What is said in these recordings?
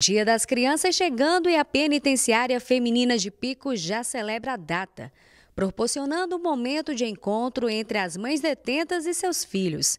Dia das Crianças chegando e a Penitenciária Feminina de Pico já celebra a data, proporcionando um momento de encontro entre as mães detentas e seus filhos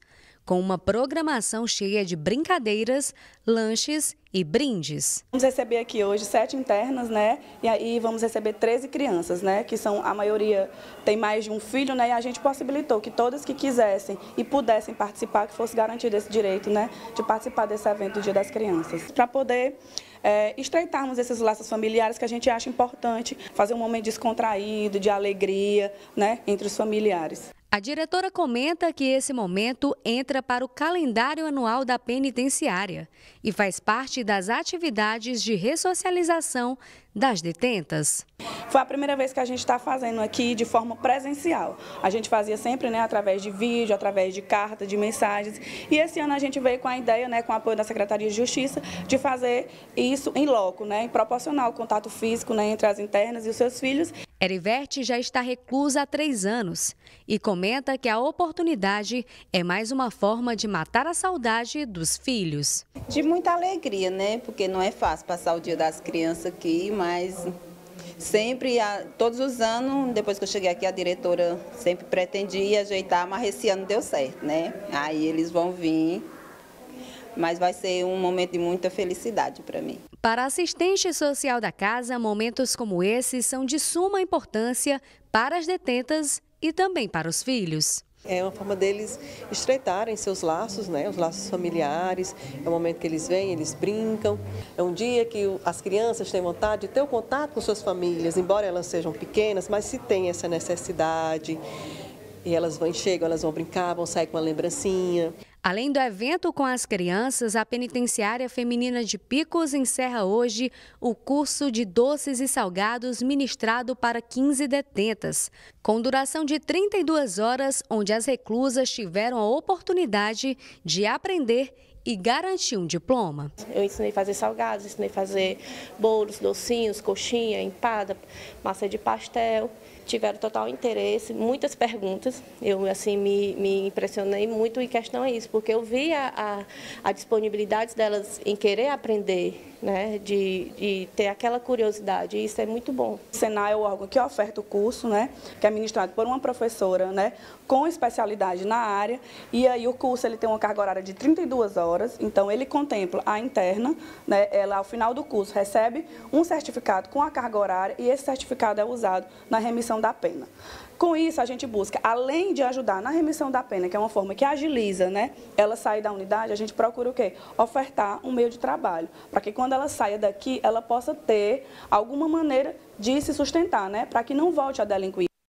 com uma programação cheia de brincadeiras, lanches e brindes. Vamos receber aqui hoje sete internas, né? E aí vamos receber 13 crianças, né? Que são a maioria tem mais de um filho, né? E a gente possibilitou que todas que quisessem e pudessem participar, que fosse garantido esse direito, né? De participar desse evento do Dia das Crianças. Para poder é, estreitarmos esses laços familiares que a gente acha importante, fazer um momento descontraído, de alegria, né? Entre os familiares. A diretora comenta que esse momento entra para o calendário anual da penitenciária e faz parte das atividades de ressocialização das detentas. Foi a primeira vez que a gente está fazendo aqui de forma presencial. A gente fazia sempre né, através de vídeo, através de carta, de mensagens. E esse ano a gente veio com a ideia, né, com o apoio da Secretaria de Justiça, de fazer isso em loco, né, em o contato físico né, entre as internas e os seus filhos. Eriverte já está reclusa há três anos e comenta que a oportunidade é mais uma forma de matar a saudade dos filhos. De muita alegria, né? Porque não é fácil passar o dia das crianças aqui, mais. Sempre, a, todos os anos, depois que eu cheguei aqui, a diretora sempre pretendia ajeitar, mas esse ano deu certo, né? Aí eles vão vir mas vai ser um momento de muita felicidade para mim. Para a assistente social da casa, momentos como esses são de suma importância para as detentas e também para os filhos. É uma forma deles estreitarem seus laços, né? os laços familiares. É o momento que eles vêm, eles brincam. É um dia que as crianças têm vontade de ter o um contato com suas famílias, embora elas sejam pequenas, mas se tem essa necessidade. E elas vão, chegam, elas vão brincar, vão sair com uma lembrancinha. Além do evento com as crianças, a Penitenciária Feminina de Picos encerra hoje o curso de doces e salgados ministrado para 15 detentas, com duração de 32 horas, onde as reclusas tiveram a oportunidade de aprender e garantir um diploma. Eu ensinei a fazer salgados, ensinei a fazer bolos, docinhos, coxinha, empada, massa de pastel. Tiveram total interesse, muitas perguntas. Eu assim me, me impressionei muito em questão a isso, porque eu vi a, a, a disponibilidade delas em querer aprender, né, de, de ter aquela curiosidade. E isso é muito bom. O Senai é o órgão que oferta o curso, né, que é ministrado por uma professora, né, com especialidade na área. E aí o curso ele tem uma carga horária de 32 horas horas. Então, ele contempla a interna, né, ela, ao final do curso, recebe um certificado com a carga horária e esse certificado é usado na remissão da pena. Com isso, a gente busca, além de ajudar na remissão da pena, que é uma forma que agiliza, né? Ela sair da unidade, a gente procura o quê? Ofertar um meio de trabalho, para que quando ela saia daqui, ela possa ter alguma maneira de se sustentar, né? Para que não volte a delinquir.